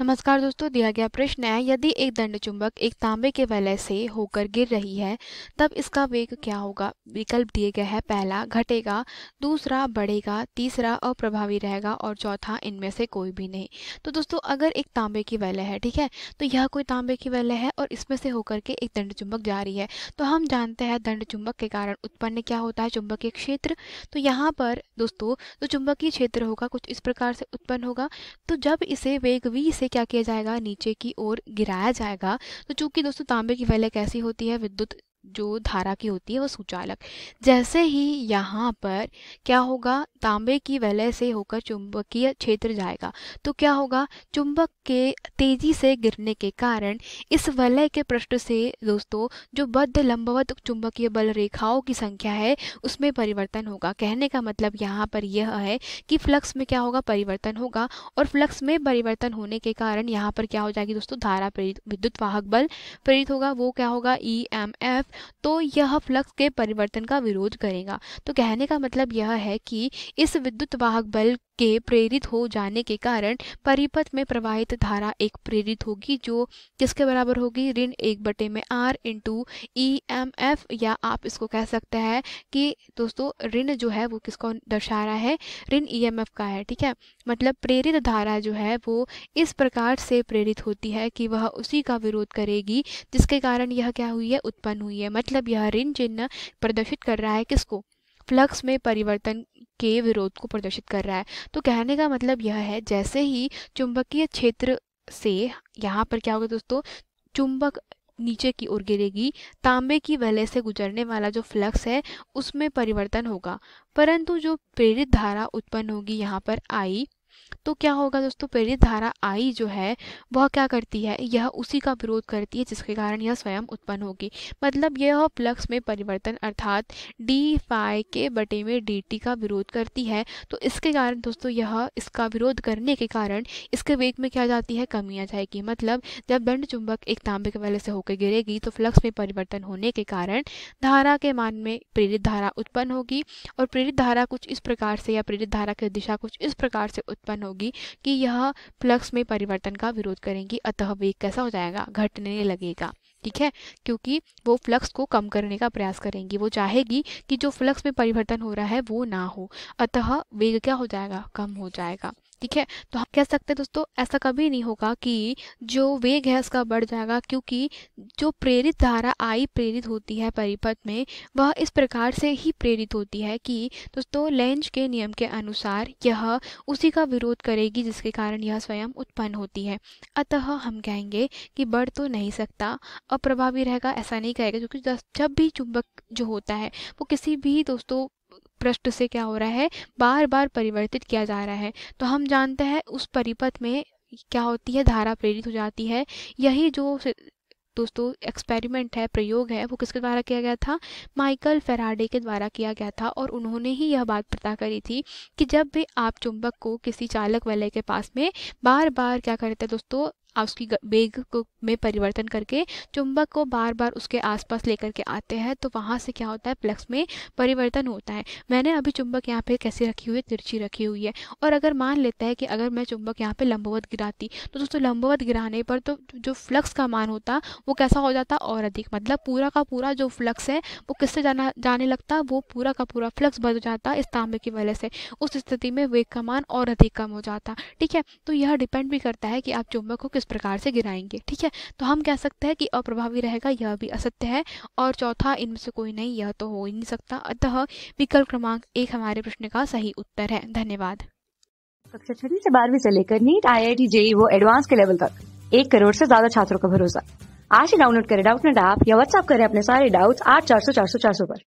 नमस्कार दोस्तों दिया गया प्रश्न है यदि एक दंड चुंबक एक तांबे के वलय से होकर गिर रही है तब इसका वेग क्या होगा विकल्प दिए गए हैं पहला घटेगा दूसरा बढ़ेगा तीसरा अप्रभावी रहेगा और चौथा इनमें से कोई भी नहीं तो दोस्तों अगर एक तांबे की वलय है ठीक है तो यह कोई तांबे की वलय है और इसमें से होकर के एक दंड चुंबक जा रही है तो हम जानते हैं दंड चुंबक के कारण उत्पन्न क्या होता है चुंबकीय क्षेत्र तो यहाँ पर दोस्तों जो चुंबकीय क्षेत्र होगा कुछ इस प्रकार से उत्पन्न होगा तो जब इसे वेग वी से इसे क्या किया जाएगा नीचे की ओर गिराया जाएगा तो चूंकि दोस्तों तांबे की वैल्य कैसी होती है विद्युत जो धारा की होती है वो सुचालक जैसे ही यहाँ पर क्या होगा तांबे की वलय से होकर चुंबकीय क्षेत्र जाएगा तो क्या होगा चुंबक के तेजी से गिरने के कारण इस वलय के पृष्ठ से दोस्तों जो बद्ध लंबवत चुंबकीय बल रेखाओं की संख्या है उसमें परिवर्तन होगा कहने का मतलब यहाँ पर यह है कि फ्लक्स में क्या होगा परिवर्तन होगा और फ्लक्स में परिवर्तन होने के कारण यहाँ पर क्या हो जाएगी दोस्तों धारा प्रेरित विद्युत वाहक बल प्रेरित होगा वो क्या होगा ई एम एफ तो यह फ्लक्स के परिवर्तन का विरोध करेगा तो कहने का मतलब यह है कि इस विद्युत वाहक बल के प्रेरित हो जाने के कारण परिपथ में प्रवाहित धारा एक प्रेरित होगी जो किसके बराबर होगी ऋण एक बटे में R into E M F या आप इसको कह सकते हैं कि दोस्तों ऋण जो है वो किसको दर्शा रहा है ऋण ई एम एफ का है ठीक है मतलब प्रेरित धारा जो है वो इस प्रकार से प्रेरित होती है कि वह उसी का विरोध करेगी जिसके कारण यह क्या हुई है उत्पन्न हुई है मतलब यह ऋण चिन्ह प्रदर्शित कर रहा है किसको फ्लक्स में परिवर्तन के विरोध को प्रदर्शित कर रहा है तो कहने का मतलब यह है जैसे ही चुंबकीय क्षेत्र से यहाँ पर क्या होगा दोस्तों चुंबक नीचे की ओर गिरेगी तांबे की वलय से गुजरने वाला जो फ्लक्स है उसमें परिवर्तन होगा परंतु जो प्रेरित धारा उत्पन्न होगी यहाँ पर आई तो क्या होगा दोस्तों प्रेरित धारा आई जो है वह क्या करती है यह उसी का विरोध करती है जिसके कारण यह स्वयं उत्पन्न होगी मतलब यह प्लक्स में परिवर्तन अर्थात डी फाई के बटे में डी टी का विरोध करती है तो इसके कारण दोस्तों यह इसका विरोध करने के कारण इसके वेग में क्या जाती है कमी आ जाएगी मतलब जब दंड चुंबक एक तांबे के वाले से होकर गिरेगी तो फ्लक्स में परिवर्तन होने के कारण धारा के मान में प्रेरित धारा उत्पन्न होगी और प्रेरित धारा कुछ इस प्रकार से या प्रेरित धारा की दिशा कुछ इस प्रकार से उत्पन्न उत्पन्न होगी कि यह फ्लक्स में परिवर्तन का विरोध करेंगी अतः वेग कैसा हो जाएगा घटने लगेगा ठीक है क्योंकि वो फ्लक्स को कम करने का प्रयास करेंगी वो चाहेगी कि जो फ्लक्स में परिवर्तन हो रहा है वो ना हो अतः वेग क्या हो जाएगा कम हो जाएगा ठीक है तो हम कह सकते हैं दोस्तों ऐसा कभी नहीं होगा कि जो वेग है उसका बढ़ जाएगा क्योंकि जो प्रेरित धारा आई प्रेरित होती है परिपथ में वह इस प्रकार से ही प्रेरित होती है कि दोस्तों लेंज के नियम के अनुसार यह उसी का विरोध करेगी जिसके कारण यह स्वयं उत्पन्न होती है अतः हम कहेंगे कि बढ़ तो नहीं सकता अप्रभावी रहेगा ऐसा नहीं कहेगा क्योंकि जब भी चुंबक जो होता है वो किसी भी दोस्तों पृष्ठ से क्या हो रहा है बार बार परिवर्तित किया जा रहा है तो हम जानते हैं उस परिपथ में क्या होती है धारा प्रेरित हो जाती है यही जो दोस्तों एक्सपेरिमेंट है प्रयोग है वो किसके द्वारा किया गया था माइकल फेराडे के द्वारा किया गया था और उन्होंने ही यह बात पता करी थी कि जब भी आप चुंबक को किसी चालक वलय के पास में बार बार क्या करते हैं दोस्तों उसकी वेग को में परिवर्तन करके चुंबक को बार बार उसके आसपास लेकर के आते हैं तो वहाँ से क्या होता है फ्लक्स में परिवर्तन होता है मैंने अभी चुंबक यहाँ पे कैसे रखी हुई है तिरछी रखी हुई है और अगर मान लेता है कि अगर मैं चुंबक यहाँ पे लंबवत गिराती तो दोस्तों लंबवत गिराने पर तो जो फ्लक्स का मान होता वो कैसा हो जाता और अधिक मतलब पूरा का पूरा जो फ्लक्स है वो किससे जाना जाने लगता वो पूरा का पूरा फ्लक्स बदल जाता इस तांबे की वजह से उस स्थिति में वेग का मान और अधिक कम हो जाता ठीक है तो यह डिपेंड भी करता है कि आप चुंबक को किस प्रकार से गिराएंगे ठीक है तो हम कह सकते हैं कि अप्रभावी रहेगा यह भी असत्य है और चौथा इनमें से कोई नहीं यह तो हो ही नहीं सकता अतः विकल्प क्रमांक एक हमारे प्रश्न का सही उत्तर है धन्यवाद कक्षा छठी से बारहवीं से लेकर NEET I I T JEE वो एडवांस के लेवल तक एक करोड़ से ज्यादा छात्रों का भरोसा आज ही डाउनलोड करें डाउट नेट ऐप या व्हाट्सअप करें अपने सारे डाउट्स आठ चार सौ चार सौ चार सौ पर